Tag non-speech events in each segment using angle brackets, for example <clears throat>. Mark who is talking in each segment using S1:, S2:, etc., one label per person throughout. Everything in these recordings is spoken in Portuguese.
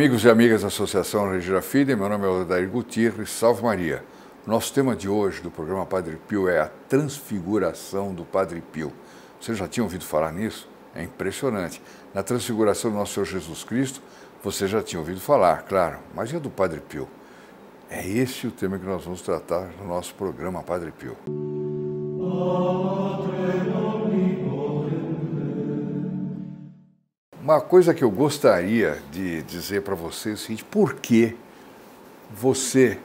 S1: Amigos e amigas da Associação Regina Fide, meu nome é Odair Gutierrez, salve Maria. Nosso tema de hoje do programa Padre Pio é a transfiguração do Padre Pio. Você já tinha ouvido falar nisso? É impressionante. Na transfiguração do nosso Senhor Jesus Cristo, você já tinha ouvido falar, claro, mas e a do Padre Pio? É esse o tema que nós vamos tratar no nosso programa Padre Pio. Oh. Uma coisa que eu gostaria de dizer para você é o seguinte: por que você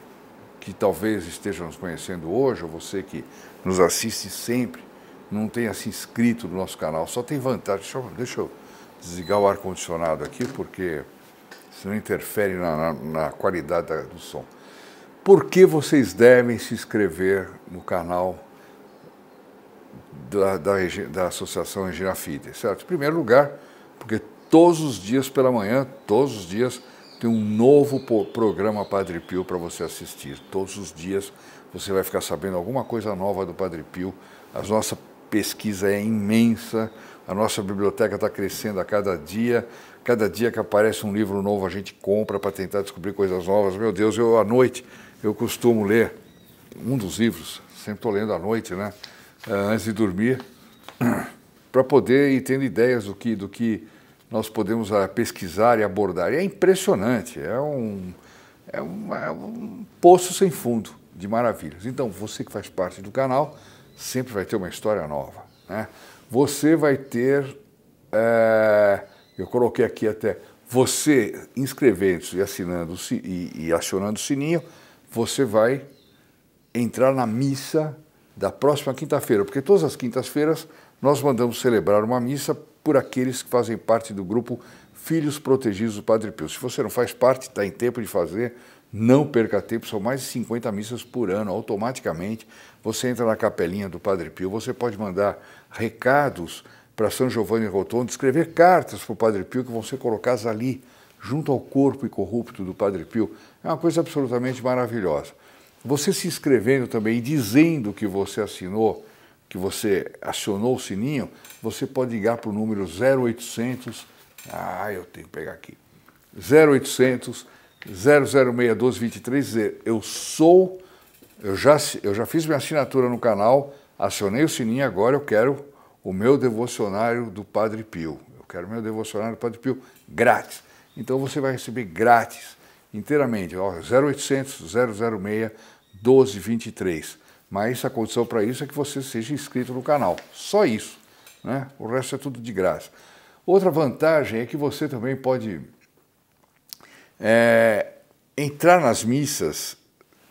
S1: que talvez esteja nos conhecendo hoje, ou você que nos assiste sempre, não tenha se inscrito no nosso canal? Só tem vantagem. Deixa eu, deixa eu desligar o ar-condicionado aqui, porque senão interfere na, na, na qualidade da, do som. Por que vocês devem se inscrever no canal da, da, da Associação Regina Fide, certo? Em primeiro lugar, porque todos os dias pela manhã, todos os dias tem um novo programa Padre Pio para você assistir. Todos os dias você vai ficar sabendo alguma coisa nova do Padre Pio. A nossa pesquisa é imensa, a nossa biblioteca está crescendo a cada dia. Cada dia que aparece um livro novo, a gente compra para tentar descobrir coisas novas. Meu Deus, eu à noite eu costumo ler um dos livros, sempre estou lendo à noite, né? Eh, antes de dormir, <clears throat> para poder ir tendo ideias do que, do que nós podemos ah, pesquisar e abordar. E é impressionante, é um, é um, é um poço sem fundo de maravilhas. Então, você que faz parte do canal sempre vai ter uma história nova. Né? Você vai ter, é, eu coloquei aqui até, você inscrevendo-se e assinando e, e acionando o sininho, você vai entrar na missa da próxima quinta-feira, porque todas as quintas-feiras nós mandamos celebrar uma missa por aqueles que fazem parte do grupo Filhos Protegidos do Padre Pio. Se você não faz parte, está em tempo de fazer, não perca tempo, são mais de 50 missas por ano. Automaticamente você entra na capelinha do Padre Pio, você pode mandar recados para São Giovanni Rotondo, escrever cartas para o Padre Pio que vão ser colocadas ali, junto ao corpo incorrupto do Padre Pio. É uma coisa absolutamente maravilhosa. Você se inscrevendo também e dizendo que você assinou que você acionou o sininho, você pode ligar para o número 0800. Ah, eu tenho que pegar aqui. 0800 006 1223 dizer: Eu sou, eu já, eu já fiz minha assinatura no canal, acionei o sininho, agora eu quero o meu devocionário do Padre Pio. Eu quero o meu devocionário do Padre Pio grátis. Então você vai receber grátis, inteiramente, ó, 0800 006 1223. Mas a condição para isso é que você seja inscrito no canal. Só isso. Né? O resto é tudo de graça. Outra vantagem é que você também pode é, entrar nas missas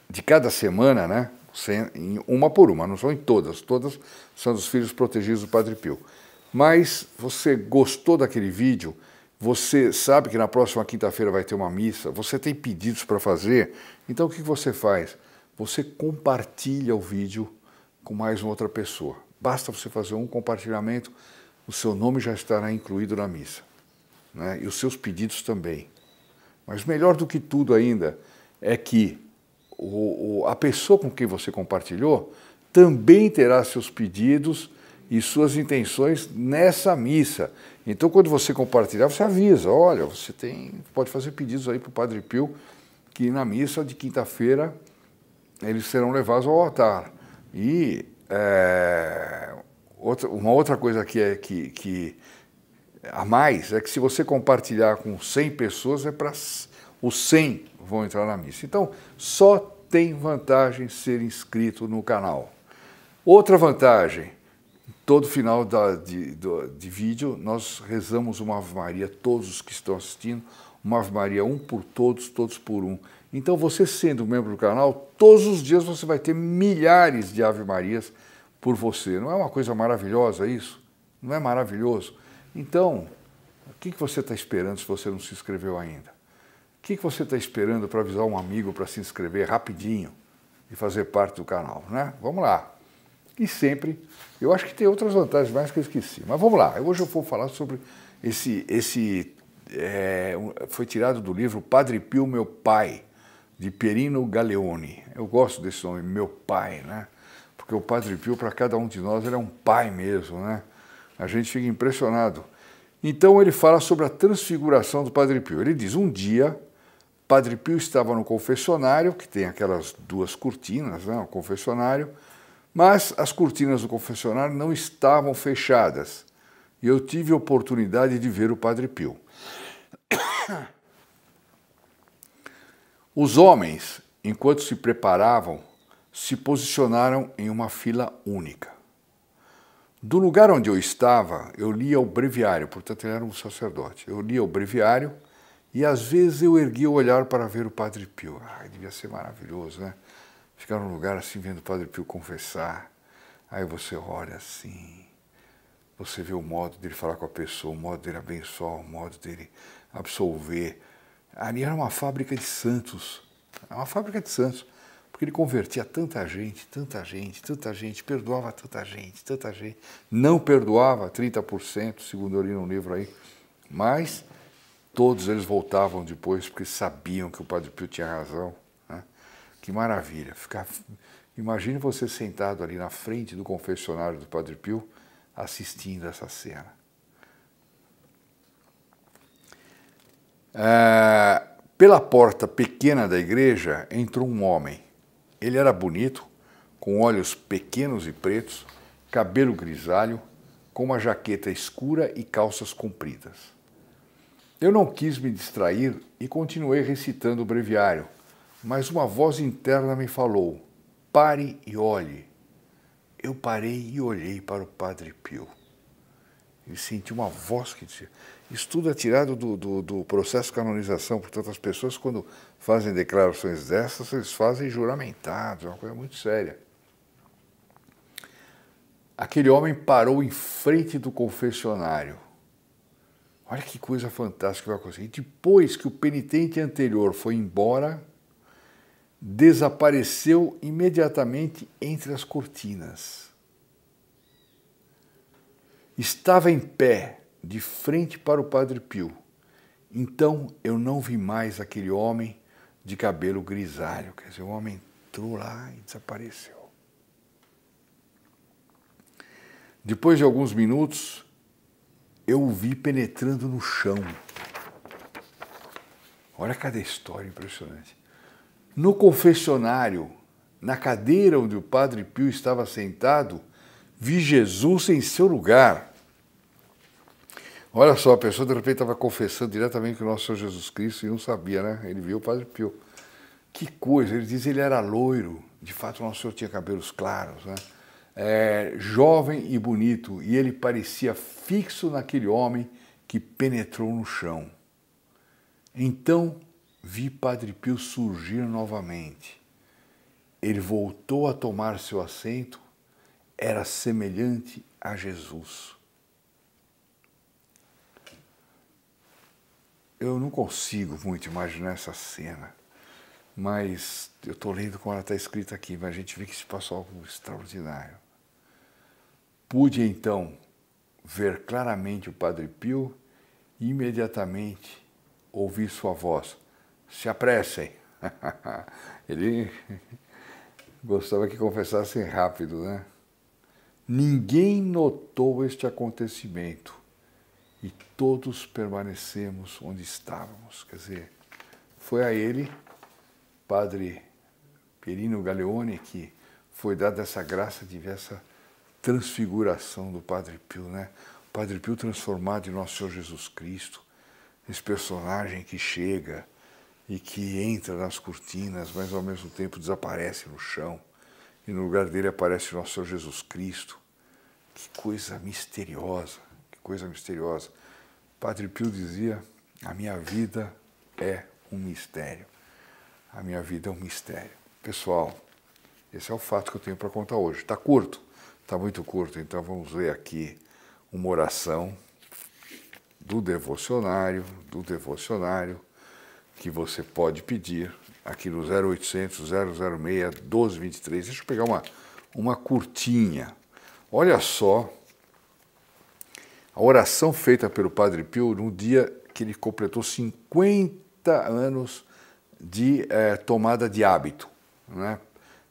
S1: de cada semana, né? Sem, uma por uma, não são em todas, todas são dos filhos protegidos do Padre Pio. Mas você gostou daquele vídeo, você sabe que na próxima quinta-feira vai ter uma missa, você tem pedidos para fazer, então o que você faz? você compartilha o vídeo com mais uma outra pessoa. Basta você fazer um compartilhamento, o seu nome já estará incluído na missa. Né? E os seus pedidos também. Mas melhor do que tudo ainda é que o, o, a pessoa com quem você compartilhou também terá seus pedidos e suas intenções nessa missa. Então, quando você compartilhar, você avisa: olha, você tem, pode fazer pedidos aí para o Padre Pio, que na missa de quinta-feira eles serão levados ao altar. E é, outra, uma outra coisa que é que, que a mais é que se você compartilhar com 100 pessoas, é para os 100 vão entrar na missa. Então, só tem vantagem ser inscrito no canal. Outra vantagem, todo final da, de, do, de vídeo, nós rezamos uma Ave Maria, todos os que estão assistindo, uma Ave Maria, um por todos, todos por um. Então, você sendo membro do canal, todos os dias você vai ter milhares de ave-marias por você. Não é uma coisa maravilhosa isso? Não é maravilhoso? Então, o que, você está esperando se você não se inscreveu ainda? O que, que você está esperando para avisar um amigo para se inscrever rapidinho e fazer parte do canal, né? Vamos lá. E sempre, eu acho que tem outras vantagens mais que eu esqueci, mas vamos lá. Hoje eu vou falar sobre esse, esse é, foi tirado do livro Padre Pio, Meu Pai, de Perino Galeone. Eu gosto desse nome, meu pai, né? Porque o Padre Pio, para cada um de nós, ele é um pai mesmo, né? A gente fica impressionado. Então ele fala sobre a transfiguração do Padre Pio. Ele diz: um dia, Padre Pio estava no confessionário, que tem aquelas duas cortinas, né? O confessionário, mas as cortinas do confessionário não estavam fechadas. E eu tive a oportunidade de ver o Padre Pio. <coughs> Os homens, enquanto se preparavam, se posicionaram em uma fila única. Do lugar onde eu estava, eu lia o breviário, portanto, ele era um sacerdote. Eu lia o breviário e às vezes eu erguia o olhar para ver o Padre Pio. Ah, devia ser maravilhoso, né? Ficar num lugar assim vendo o Padre Pio confessar. Aí você olha assim, você vê o modo dele falar com a pessoa, o modo dele abençoar, o modo dele absolver. Ali era uma fábrica de santos, é uma fábrica de santos, porque ele convertia tanta gente, tanta gente, tanta gente, perdoava tanta gente, tanta gente, não perdoava 30%, segundo eu li no livro aí, mas todos eles voltavam depois porque sabiam que o Padre Pio tinha razão. Né? Que maravilha! Ficar... Imagine você sentado ali na frente do confessionário do Padre Pio assistindo essa cena. É, pela porta pequena da igreja entrou um homem. Ele era bonito, com olhos pequenos e pretos, cabelo grisalho, com uma jaqueta escura e calças compridas. Eu não quis me distrair e continuei recitando o breviário, mas uma voz interna me falou: pare e olhe. Eu parei e olhei para o Padre Pio. Ele senti uma voz que dizia. Isso tudo é tirado do, do, do, processo de canonização, portanto, as pessoas, quando fazem declarações dessas, eles fazem juramentados, é uma coisa muito séria. Aquele homem parou em frente do confessionário. Olha que coisa fantástica vai acontecer. E depois que o penitente anterior foi embora, desapareceu imediatamente entre as cortinas. Estava em pé, de frente para o Padre Pio. Então eu não vi mais aquele homem de cabelo grisalho. Quer dizer, o homem entrou lá e desapareceu. Depois de alguns minutos, eu o vi penetrando no chão. Olha cada história impressionante. No confessionário, na cadeira onde o padre Pio estava sentado, vi Jesus em seu lugar. Olha só, a pessoa de repente estava confessando diretamente com o nosso Senhor Jesus Cristo e não sabia, né? Ele viu o Padre Pio. Que coisa, ele diz que ele era loiro. De fato, o nosso Senhor tinha cabelos claros, né? É, jovem e bonito, e ele parecia fixo naquele homem que penetrou no chão. Então vi Padre Pio surgir novamente. Ele voltou a tomar seu assento era semelhante a Jesus. Eu não consigo muito imaginar essa cena, mas eu estou lendo como ela está escrita aqui, mas a gente vê que se passou algo extraordinário. Pude então ver claramente o Padre Pio e imediatamente ouvir sua voz. Se apressem. <laughs> Ele gostava que confessassem rápido, né? Ninguém notou este acontecimento e todos permanecemos onde estávamos. Quer dizer, foi a ele, Padre Perino Galeone, que foi dada essa graça de ver essa transfiguração do Padre Pio, né? O Padre Pio transformado em Nosso Senhor Jesus Cristo, esse personagem que chega e que entra nas cortinas, mas ao mesmo tempo desaparece no chão e no lugar dele aparece o nosso Senhor Jesus Cristo. Que coisa misteriosa, que coisa misteriosa. Padre Pio dizia: a minha vida é um mistério. A minha vida é um mistério. Pessoal, esse é o fato que eu tenho para contar hoje. Está curto, está muito curto, então vamos ler aqui uma oração do devocionário, do devocionário que você pode pedir aqui no 0800 006 1223. Deixa eu pegar uma, uma curtinha. Olha só a oração feita pelo Padre Pio no dia que ele completou 50 anos de é, tomada de hábito. Né?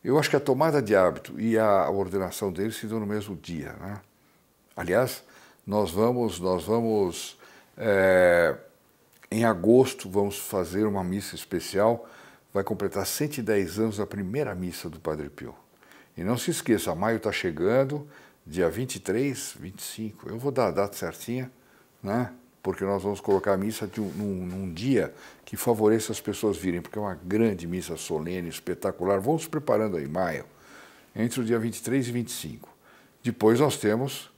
S1: Eu acho que a tomada de hábito e a ordenação dele se dão no mesmo dia. Né? Aliás, nós vamos, nós vamos é, em agosto vamos fazer uma missa especial vai completar 110 anos a primeira missa do Padre Pio. E não se esqueça, maio está chegando, dia 23, 25. Eu vou dar a data certinha, né? Porque nós vamos colocar a missa um, num, num, dia que favoreça as pessoas virem, porque é uma grande missa solene, espetacular. Vamos se preparando aí, maio, entre o dia 23 e 25. Depois nós temos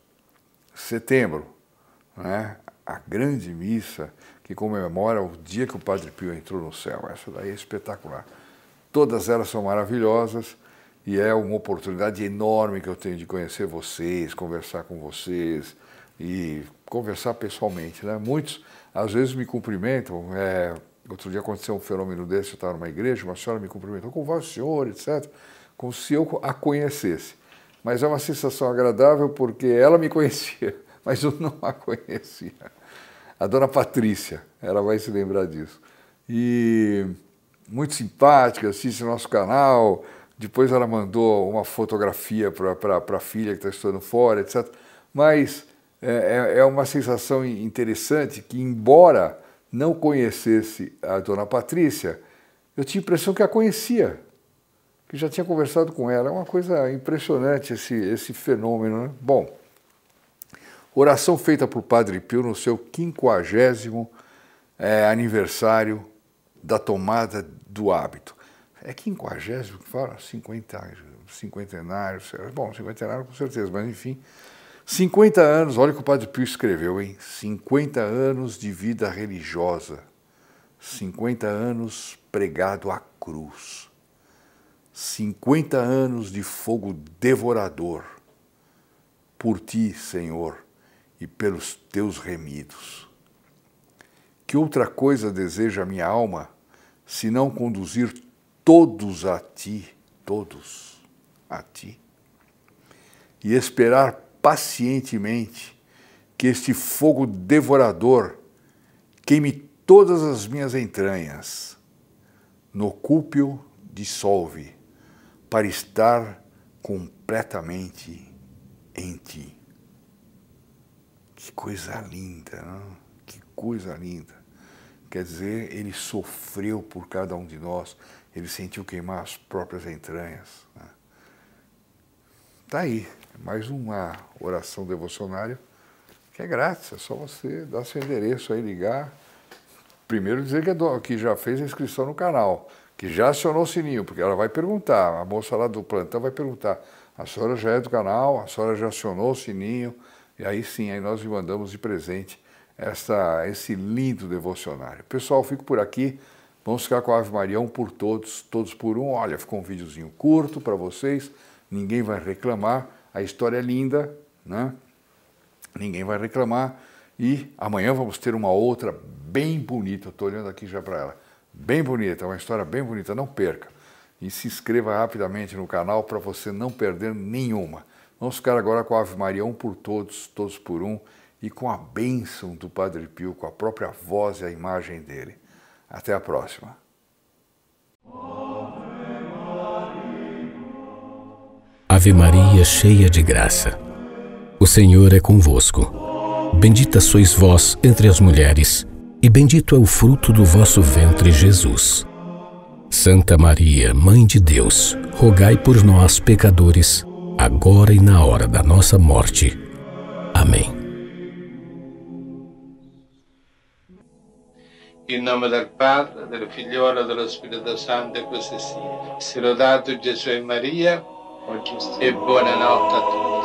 S1: setembro, né? a grande missa que comemora o dia que o Padre Pio entrou no céu. Essa daí é espetacular. Todas elas são maravilhosas e é uma oportunidade enorme que eu tenho de conhecer vocês, conversar com vocês e conversar pessoalmente. Né? Muitos, às vezes, me cumprimentam. É, outro dia aconteceu um fenômeno desse, eu estava numa igreja, uma senhora me cumprimentou, como o senhor, etc., como se eu a conhecesse. Mas é uma sensação agradável porque ela me <laughs> conhecia, mas eu não a conhecia a dona Patrícia, ela vai se lembrar disso. E muito simpática, assiste nosso canal. Depois ela mandou uma fotografia para a filha que está estudando fora, etc. Mas é, é, é uma sensação interessante que, embora não conhecesse a dona Patrícia, eu tinha a impressão que a conhecia, que já tinha conversado com ela. É uma coisa impressionante esse, esse fenômeno. Né? Bom. Oração feita por Padre Pio no seu 50 é, aniversário da tomada do hábito. É quinquagésimo que fala? Cinquentário, cinquentenário, bom, cinquentenário com certeza, mas enfim. 50 anos, olha o que o Padre Pio escreveu, hein? 50 anos de vida religiosa, 50 anos pregado à cruz, 50 anos de fogo devorador. Por ti, Senhor, e pelos teus remidos. Que outra coisa deseja a minha alma, se não conduzir todos a ti, todos a ti, e esperar pacientemente que este fogo devorador queime todas as minhas entranhas, no cúpio dissolve, para estar completamente em ti. Que coisa linda, não? que coisa linda. Quer dizer, ele sofreu por cada um de nós, ele sentiu queimar as próprias entranhas. Né? Tá aí, mais uma oração devocionária que é grátis, é só você dar seu endereço aí, ligar. Primeiro dizer que, é do, que já fez a inscrição no canal, que já acionou o sininho, porque ela vai perguntar, a moça lá do plantão vai perguntar, a senhora já é do canal, a senhora já acionou o sininho, e aí sim, aí nós lhe mandamos de presente essa, esse lindo devocionário. Pessoal, fico por aqui. Vamos ficar com a Ave Maria um por todos, todos por um. Olha, ficou um videozinho curto para vocês, ninguém vai reclamar. A história é linda, né? Ninguém vai reclamar. E amanhã vamos ter uma outra bem bonita. Estou olhando aqui já para ela. Bem bonita, uma história bem bonita. Não perca. E se inscreva rapidamente no canal para você não perder nenhuma. Vamos ficar agora com a Ave Maria, um por todos, todos por um, e com a bênção do Padre Pio, com a própria voz e a imagem dele. Até a próxima. Ave Maria, cheia de graça, o Senhor é convosco. Bendita sois vós entre as mulheres, e bendito é o fruto do vosso ventre, Jesus. Santa Maria, Mãe de Deus, rogai por nós, pecadores agora e na hora da nossa morte. Amém. Em nome do Padre, do Filho e do Espírito Santo, così sia. dado lodato Jesus e Maria, e noite a todos.